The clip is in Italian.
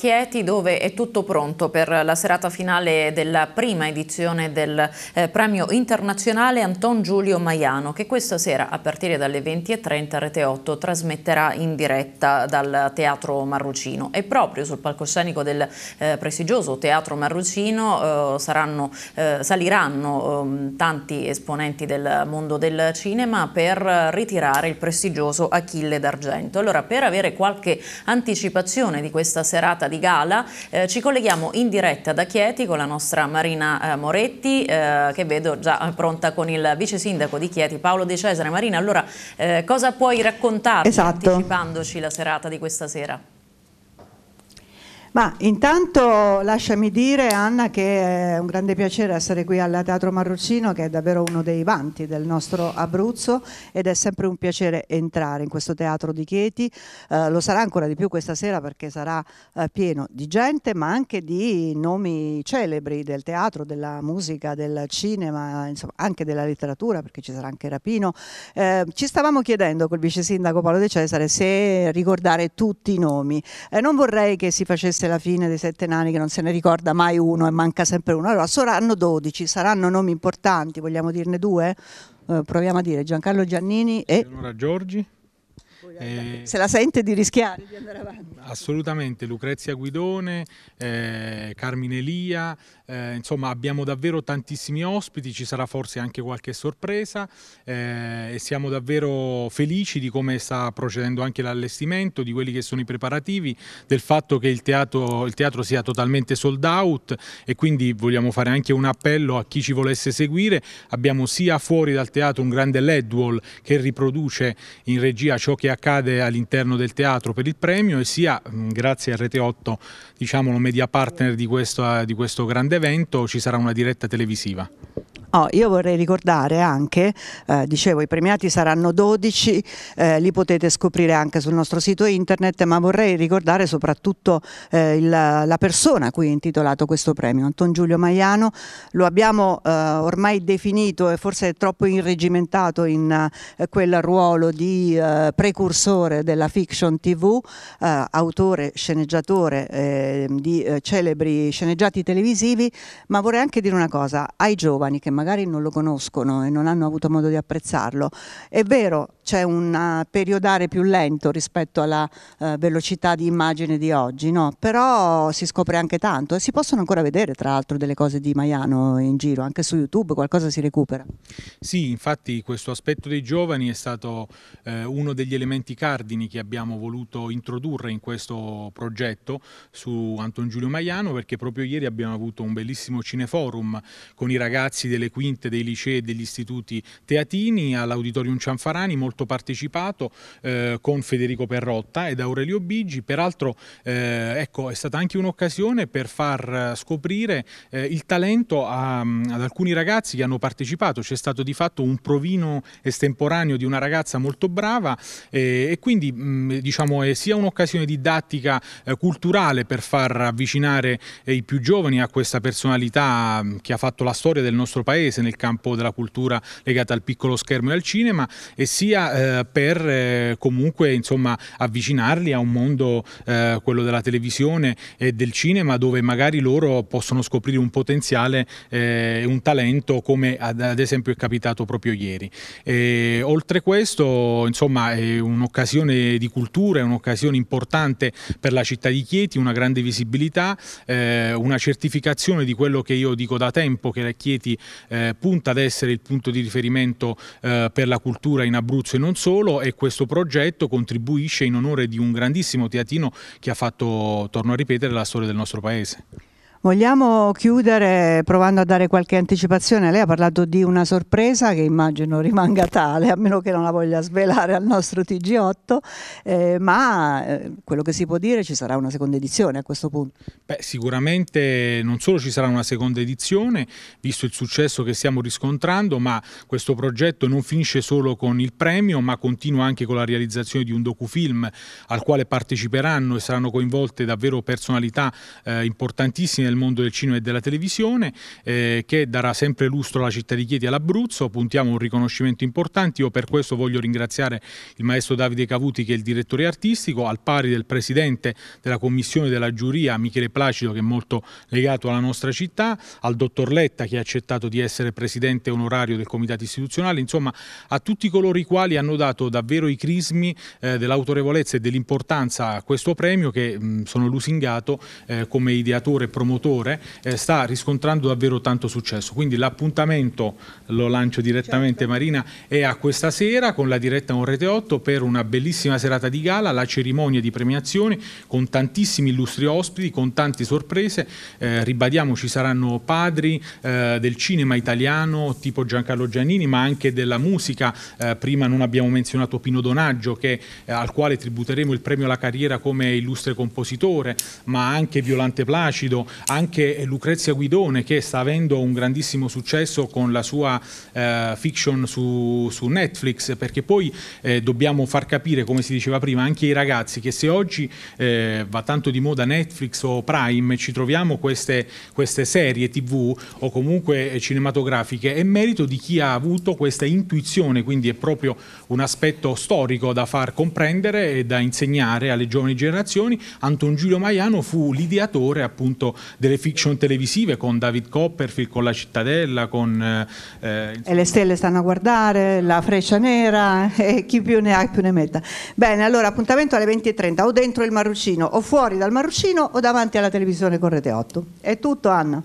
Chieti dove è tutto pronto per la serata finale della prima edizione del eh, premio internazionale Anton Giulio Maiano che questa sera a partire dalle 20.30 Rete 8 trasmetterà in diretta dal Teatro Marrucino e proprio sul palcoscenico del eh, prestigioso Teatro Marrucino eh, saranno, eh, saliranno ehm, tanti esponenti del mondo del cinema per ritirare il prestigioso Achille d'Argento. Allora per avere qualche anticipazione di questa serata di gala. Eh, ci colleghiamo in diretta da Chieti con la nostra Marina eh, Moretti, eh, che vedo già pronta con il vice sindaco di Chieti, Paolo De Cesare. Marina, allora eh, cosa puoi raccontarci esatto. anticipandoci la serata di questa sera? Ma intanto lasciami dire Anna che è un grande piacere essere qui al Teatro Marruccino che è davvero uno dei vanti del nostro Abruzzo ed è sempre un piacere entrare in questo teatro di Chieti, eh, lo sarà ancora di più questa sera perché sarà eh, pieno di gente ma anche di nomi celebri del teatro, della musica, del cinema, insomma, anche della letteratura perché ci sarà anche Rapino. Eh, ci stavamo chiedendo col vice sindaco Paolo De Cesare se ricordare tutti i nomi, eh, non vorrei che si facesse questa è la fine dei sette nani che non se ne ricorda mai uno e manca sempre uno. Allora saranno 12, saranno nomi importanti, vogliamo dirne due? Eh, proviamo a dire Giancarlo Giannini e... Allora Giorgi. Eh, se la sente di rischiare di andare avanti. Assolutamente, Lucrezia Guidone, eh, Carmine Lia, eh, insomma abbiamo davvero tantissimi ospiti, ci sarà forse anche qualche sorpresa eh, e siamo davvero felici di come sta procedendo anche l'allestimento, di quelli che sono i preparativi, del fatto che il teatro, il teatro sia totalmente sold out e quindi vogliamo fare anche un appello a chi ci volesse seguire. Abbiamo sia fuori dal teatro un grande LED wall che riproduce in regia ciò che accade accade all'interno del teatro per il premio e sia mm, grazie a Rete8, diciamo, media partner di questo, eh, di questo grande evento, ci sarà una diretta televisiva. Oh, io vorrei ricordare anche, eh, dicevo i premiati saranno 12, eh, li potete scoprire anche sul nostro sito internet, ma vorrei ricordare soprattutto eh, il, la persona a cui è intitolato questo premio, Anton Giulio Maiano, lo abbiamo eh, ormai definito e forse troppo irregimentato in eh, quel ruolo di eh, precursore della fiction tv, autore, sceneggiatore ehm, di celebri sceneggiati televisivi, ma vorrei anche dire una cosa ai giovani che magari magari non lo conoscono e non hanno avuto modo di apprezzarlo. È vero, c'è un eh, periodare più lento rispetto alla eh, velocità di immagine di oggi, no? però si scopre anche tanto e si possono ancora vedere tra l'altro delle cose di Maiano in giro, anche su YouTube qualcosa si recupera. Sì, infatti questo aspetto dei giovani è stato eh, uno degli elementi cardini che abbiamo voluto introdurre in questo progetto su Anton Giulio Maiano perché proprio ieri abbiamo avuto un bellissimo cineforum con i ragazzi delle quinte, dei licei e degli istituti teatini all'Auditorium Cianfarani, molto rapporto partecipato eh, con Federico Perrotta ed Aurelio Bigi, peraltro eh, ecco, è stata anche un'occasione per far eh, scoprire eh, il talento a, mm, ad alcuni ragazzi che hanno partecipato, c'è stato di fatto un provino estemporaneo di una ragazza molto brava eh, e quindi mh, mm, diciamo è sia un'occasione didattica eh, culturale per far avvicinare i più giovani a questa personalità mm, che ha fatto la storia del nostro paese nel campo della cultura legata al piccolo schermo e al cinema e sia ma eh, per eh, comunque insomma, avvicinarli a un mondo, eh, quello della televisione e del cinema, dove magari loro possono scoprire un potenziale, e un talento come ad, esempio è capitato proprio ieri. E, oltre questo, insomma, è un'occasione di cultura, è un'occasione importante per la città di Chieti, una grande visibilità, eh, una certificazione di quello che io dico da tempo, che la Chieti eh, punta ad essere il punto di riferimento eh, per la cultura in Abruzzo Abruzzo e non solo e questo progetto contribuisce in onore di un grandissimo teatino che ha fatto, torno a ripetere, la storia del nostro paese. Vogliamo chiudere provando a dare qualche anticipazione. Lei ha parlato di una sorpresa che immagino rimanga tale, a meno che non la voglia svelare al nostro TG8, eh, ma eh, quello che si può dire ci sarà una seconda edizione a questo punto. Beh, sicuramente non solo ci sarà una seconda edizione, visto il successo che stiamo riscontrando, ma questo progetto non finisce solo con il premio, ma continua anche con la realizzazione di un docufilm al quale parteciperanno e saranno coinvolte davvero personalità eh, importantissime nel mondo del cinema e della televisione, eh, che darà sempre lustro alla città di Chieti e all'Abruzzo. Puntiamo un riconoscimento importante. Io per questo voglio ringraziare il maestro Davide Cavuti, che è il direttore artistico, al pari del presidente della commissione della giuria, Michele Placido, che è molto legato alla nostra città, al dottor Letta, che ha accettato di essere presidente onorario del comitato istituzionale, insomma a tutti coloro i quali hanno dato davvero i crismi eh, dell'autorevolezza e dell'importanza a questo premio che mh, mm, sono lusingato eh, come ideatore e promotore motore eh, sta riscontrando davvero tanto successo. Quindi l'appuntamento, lo lancio direttamente certo. Marina, è a questa sera con la diretta con Rete 8 per una bellissima serata di gala, la cerimonia di premiazione con tantissimi illustri ospiti, con tante sorprese. Eh, ribadiamo ci saranno padri eh, del cinema italiano tipo Giancarlo Giannini ma anche della musica. Eh, prima non abbiamo menzionato Pino Donaggio che, eh, al quale tributeremo il premio alla carriera come illustre compositore ma anche Violante Placido anche Lucrezia Guidone che sta avendo un grandissimo successo con la sua eh, fiction su, su, Netflix perché poi eh, dobbiamo far capire come si diceva prima anche ai ragazzi che se oggi eh, va tanto di moda Netflix o Prime ci troviamo queste, queste serie tv o comunque eh, cinematografiche è merito di chi ha avuto questa intuizione quindi è proprio un aspetto storico da far comprendere e da insegnare alle giovani generazioni Anton Giulio Maiano fu l'ideatore appunto delle fiction televisive con David Copperfield, con La Cittadella, con... Eh, eh e le stelle stanno a guardare, La Freccia Nera e chi più ne ha più ne metta. Bene, allora appuntamento alle 20.30 o dentro il Marrucino o fuori dal Marrucino o davanti alla televisione con Rete 8. È tutto Anna.